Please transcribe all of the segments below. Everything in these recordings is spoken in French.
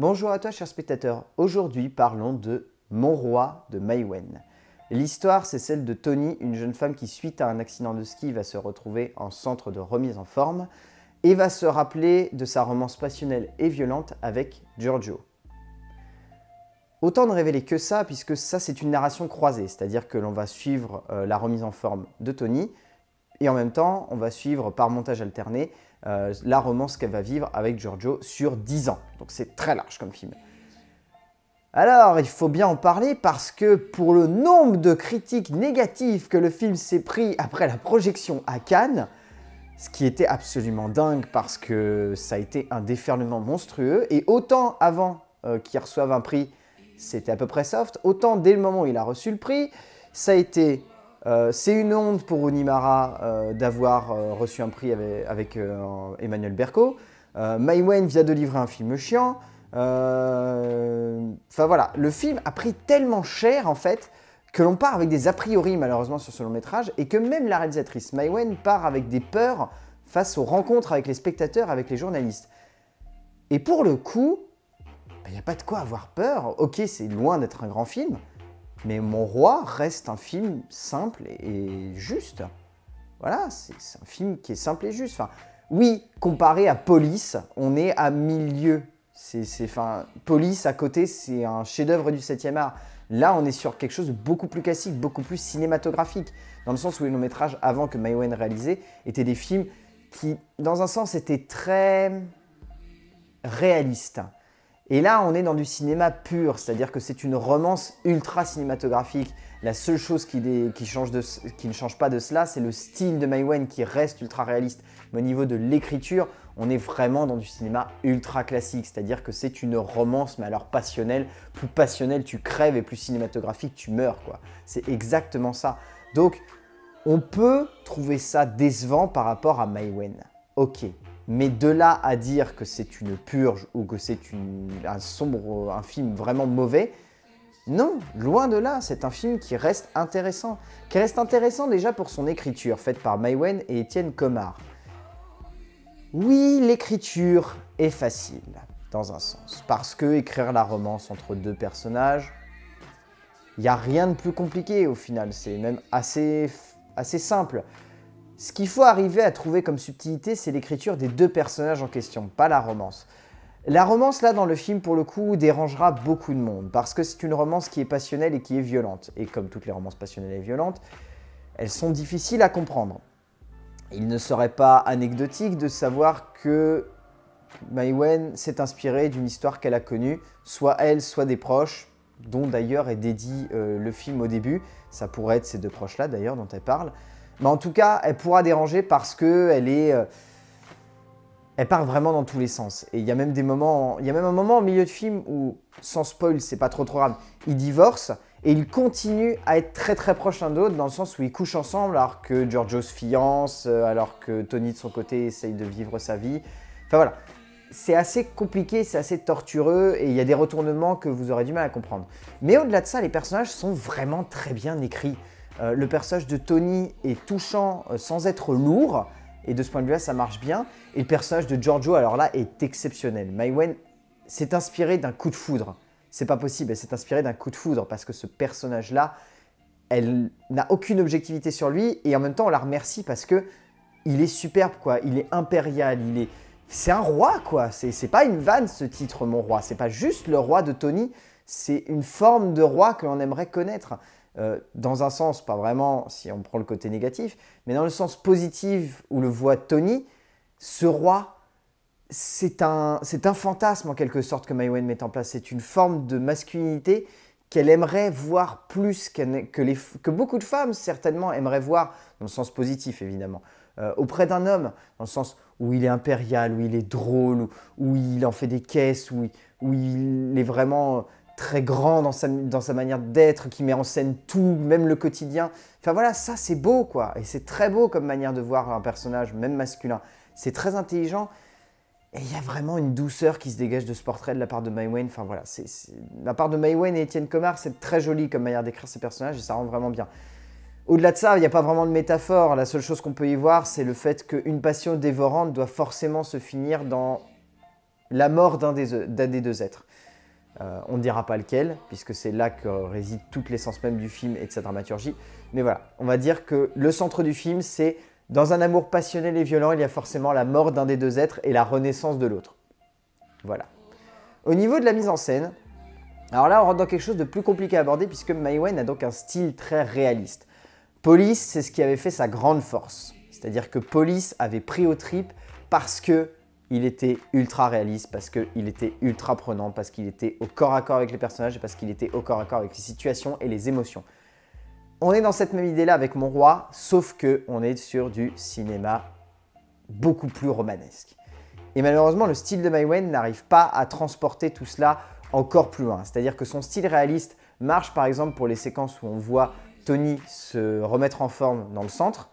Bonjour à toi chers spectateurs, aujourd'hui parlons de Mon Roi de Wen. L'histoire c'est celle de Tony, une jeune femme qui suite à un accident de ski va se retrouver en centre de remise en forme et va se rappeler de sa romance passionnelle et violente avec Giorgio. Autant ne révéler que ça, puisque ça c'est une narration croisée, c'est-à-dire que l'on va suivre euh, la remise en forme de Tony, et en même temps on va suivre par montage alterné euh, la romance qu'elle va vivre avec Giorgio sur 10 ans. Donc c'est très large comme film. Alors, il faut bien en parler parce que pour le nombre de critiques négatives que le film s'est pris après la projection à Cannes, ce qui était absolument dingue parce que ça a été un déferlement monstrueux, et autant avant euh, qu'il reçoive un prix, c'était à peu près soft, autant dès le moment où il a reçu le prix, ça a été euh, c'est une honte pour Onimara euh, d'avoir euh, reçu un prix avec, Emmanuel Berco. Wayne vient de livrer un film chiant. Enfin voilà, le film a pris tellement cher en fait que l'on part avec des a priori malheureusement sur ce long métrage et que même la réalisatrice Maïwen part avec des peurs face aux rencontres avec les spectateurs, avec les journalistes. Et pour le coup, bah, il n'y a pas de quoi avoir peur. Ok, c'est loin d'être un grand film, mais Mon Roi reste un film simple et juste. Voilà, c'est un film qui est simple et juste. Enfin, oui, comparé à Police, on est à milieu. C'est, Police à côté, c'est un chef-d'œuvre du 7e art. Là, on est sur quelque chose de beaucoup plus classique, beaucoup plus cinématographique, dans le sens où les longs métrages avant que Maïwen réalisait étaient des films qui, dans un sens, étaient très réalistes. Et là, on est dans du cinéma pur, c'est-à-dire que c'est une romance ultra cinématographique. La seule chose qui, change qui ne change pas de cela, c'est le style de Wen qui reste ultra réaliste. Mais au niveau de l'écriture, on est vraiment dans du cinéma ultra classique, c'est-à-dire que c'est une romance, mais alors passionnelle. Plus passionnelle tu crèves et plus cinématographique tu meurs, quoi. C'est exactement ça. Donc, on peut trouver ça décevant par rapport à Wen. Ok, mais de là à dire que c'est une purge ou que c'est un sombre, un film vraiment mauvais, non, loin de là, c'est un film qui reste intéressant. Qui reste intéressant déjà pour son écriture, faite par Maïwen et Étienne Comard. Oui, l'écriture est facile, dans un sens. Parce que écrire la romance entre deux personnages, il n'y a rien de plus compliqué au final, c'est même assez, assez simple. Ce qu'il faut arriver à trouver comme subtilité, c'est l'écriture des deux personnages en question, pas la romance. La romance, là, dans le film, pour le coup, dérangera beaucoup de monde, parce que c'est une romance qui est passionnelle et qui est violente. Et comme toutes les romances passionnelles et violentes, elles sont difficiles à comprendre. Il ne serait pas anecdotique de savoir que Maiwen s'est inspirée d'une histoire qu'elle a connue, soit elle, soit des proches, dont d'ailleurs est dédié euh, le film au début. Ça pourrait être ces deux proches-là, d'ailleurs, dont elle parle. Mais en tout cas, elle pourra déranger parce qu'elle est... Euh, elle part vraiment dans tous les sens. Et il y a même des moments... Il y a même un moment au milieu de film où, sans spoil, c'est pas trop trop grave, ils divorcent et ils continuent à être très très proches l'un de dans le sens où ils couchent ensemble alors que Giorgio se fiance, euh, alors que Tony de son côté essaye de vivre sa vie. Enfin voilà, c'est assez compliqué, c'est assez tortureux et il y a des retournements que vous aurez du mal à comprendre. Mais au-delà de ça, les personnages sont vraiment très bien écrits. Euh, le personnage de Tony est touchant euh, sans être lourd. Et de ce point de vue-là, ça marche bien. Et le personnage de Giorgio, alors là, est exceptionnel. Mywen s'est inspiré d'un coup de foudre. C'est pas possible, elle s'est inspirée d'un coup de foudre parce que ce personnage-là, elle n'a aucune objectivité sur lui et en même temps, on la remercie parce que il est superbe, quoi. Il est impérial, il est. C'est un roi, quoi. C'est pas une vanne, ce titre, mon roi. C'est pas juste le roi de Tony. C'est une forme de roi que l'on aimerait connaître. Euh, dans un sens, pas vraiment si on prend le côté négatif, mais dans le sens positif où le voit Tony, ce roi, c'est un, un fantasme en quelque sorte que Maïwen met en place. C'est une forme de masculinité qu'elle aimerait voir plus que, les, que beaucoup de femmes certainement aimeraient voir, dans le sens positif évidemment, euh, auprès d'un homme, dans le sens où il est impérial, où il est drôle, où, il en fait des caisses, où il est vraiment très grand dans sa, manière d'être, qui met en scène tout, même le quotidien. Enfin voilà, ça c'est beau quoi. Et c'est très beau comme manière de voir un personnage, même masculin. C'est très intelligent. Et il y a vraiment une douceur qui se dégage de ce portrait de la part de Maïwen. Enfin voilà, c'est, la part de Maïwen et Étienne Comar, c'est très joli comme manière d'écrire ces personnages et ça rend vraiment bien. Au-delà de ça, il n'y a pas vraiment de métaphore. La seule chose qu'on peut y voir, c'est le fait qu'une passion dévorante doit forcément se finir dans la mort d'un des deux êtres. Euh, on ne dira pas lequel, puisque c'est là que réside toute l'essence même du film et de sa dramaturgie. Mais voilà, on va dire que le centre du film, c'est dans un amour passionnel et violent, il y a forcément la mort d'un des deux êtres et la renaissance de l'autre. Voilà. Au niveau de la mise en scène, alors là, on rentre dans quelque chose de plus compliqué à aborder, puisque Maïwen a donc un style très réaliste. Police, c'est ce qui avait fait sa grande force. C'est-à-dire que Police avait pris au trip parce que il était ultra réaliste, parce qu'il était ultra prenant, parce qu'il était au corps à corps avec les personnages, et parce qu'il était au corps à corps avec les situations et les émotions. On est dans cette même idée-là avec Mon Roi, sauf qu'on est sur du cinéma beaucoup plus romanesque. Et malheureusement, le style de Maïwen n'arrive pas à transporter tout cela encore plus loin. C'est-à-dire que son style réaliste marche par exemple pour les séquences où on voit Tony se remettre en forme dans le centre.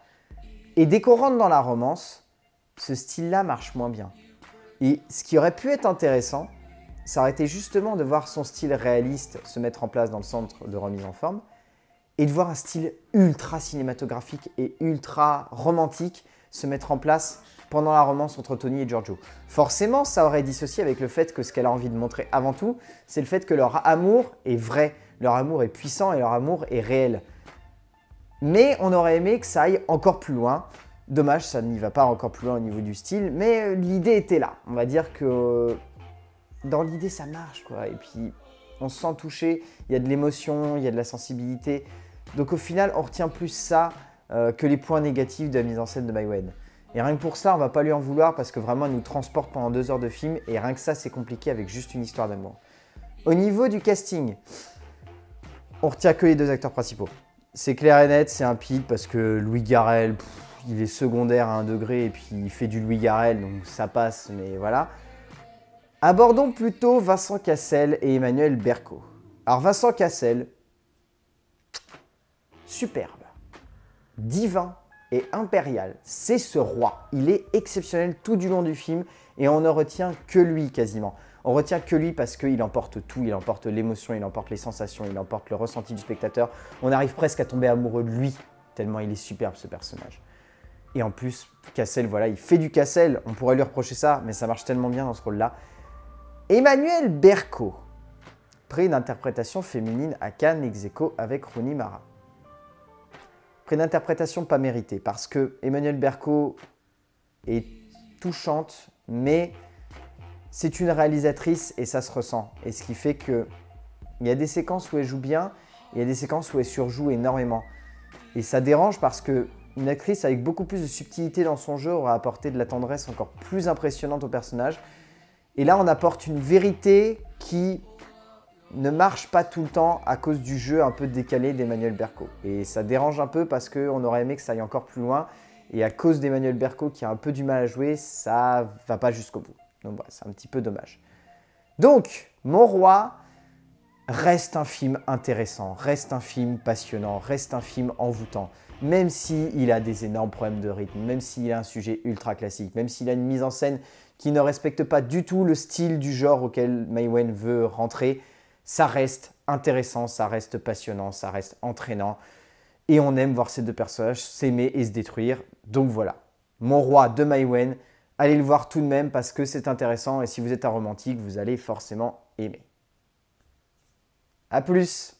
Et dès qu'on rentre dans la romance, ce style-là marche moins bien. Et ce qui aurait pu être intéressant, ça aurait été justement de voir son style réaliste se mettre en place dans le centre de remise en forme et de voir un style ultra cinématographique et ultra romantique se mettre en place pendant la romance entre Tony et Giorgio. Forcément, ça aurait dissocié avec le fait que ce qu'elle a envie de montrer avant tout, c'est le fait que leur amour est vrai, leur amour est puissant et leur amour est réel. Mais on aurait aimé que ça aille encore plus loin Dommage, ça n'y va pas encore plus loin au niveau du style, mais euh, l'idée était là. On va dire que euh, dans l'idée, ça marche, quoi. Et puis, on se sent touché, il y a de l'émotion, il y a de la sensibilité. Donc au final, on retient plus ça euh, que les points négatifs de la mise en scène de My Wayne. Et rien que pour ça, on va pas lui en vouloir parce que vraiment, elle nous transporte pendant deux heures de film et rien que ça, c'est compliqué avec juste une histoire d'amour. Au niveau du casting, on retient que les deux acteurs principaux. C'est clair et net, c'est un pit parce que Louis Garrel, il est secondaire à un degré et puis il fait du Louis Garrel, donc ça passe, mais voilà. Abordons plutôt Vincent Cassel et Emmanuel Berco. Alors Vincent Cassel, superbe, divin et impérial, c'est ce roi. Il est exceptionnel tout du long du film et on ne retient que lui quasiment. On retient que lui parce qu'il emporte tout, il emporte l'émotion, il emporte les sensations, il emporte le ressenti du spectateur. On arrive presque à tomber amoureux de lui, tellement il est superbe ce personnage. Et en plus, Cassel, voilà, il fait du Cassel. On pourrait lui reprocher ça, mais ça marche tellement bien dans ce rôle-là. Emmanuel Berco, prêt d'interprétation féminine à Cannes execo avec Rooney Mara. Prix d'interprétation pas méritée, parce que Emmanuel Berco est touchante, mais c'est une réalisatrice et ça se ressent. Et ce qui fait que il y a des séquences où elle joue bien, il y a des séquences où elle surjoue énormément. Et ça dérange parce que une actrice avec beaucoup plus de subtilité dans son jeu aura apporté de la tendresse encore plus impressionnante au personnage. Et là, on apporte une vérité qui ne marche pas tout le temps à cause du jeu un peu décalé d'Emmanuel Berco. Et ça dérange un peu parce qu'on aurait aimé que ça aille encore plus loin. Et à cause d'Emmanuel Berco qui a un peu du mal à jouer, ça va pas jusqu'au bout. Donc voilà, c'est un petit peu dommage. Donc, mon roi, reste un film intéressant, reste un film passionnant, reste un film envoûtant. Même s'il a des énormes problèmes de rythme, même s'il a un sujet ultra classique, même s'il a une mise en scène qui ne respecte pas du tout le style du genre auquel Wen veut rentrer, ça reste intéressant, ça reste passionnant, ça reste entraînant. Et on aime voir ces deux personnages s'aimer et se détruire. Donc voilà, mon roi de Wen, allez le voir tout de même parce que c'est intéressant et si vous êtes un romantique, vous allez forcément aimer. A plus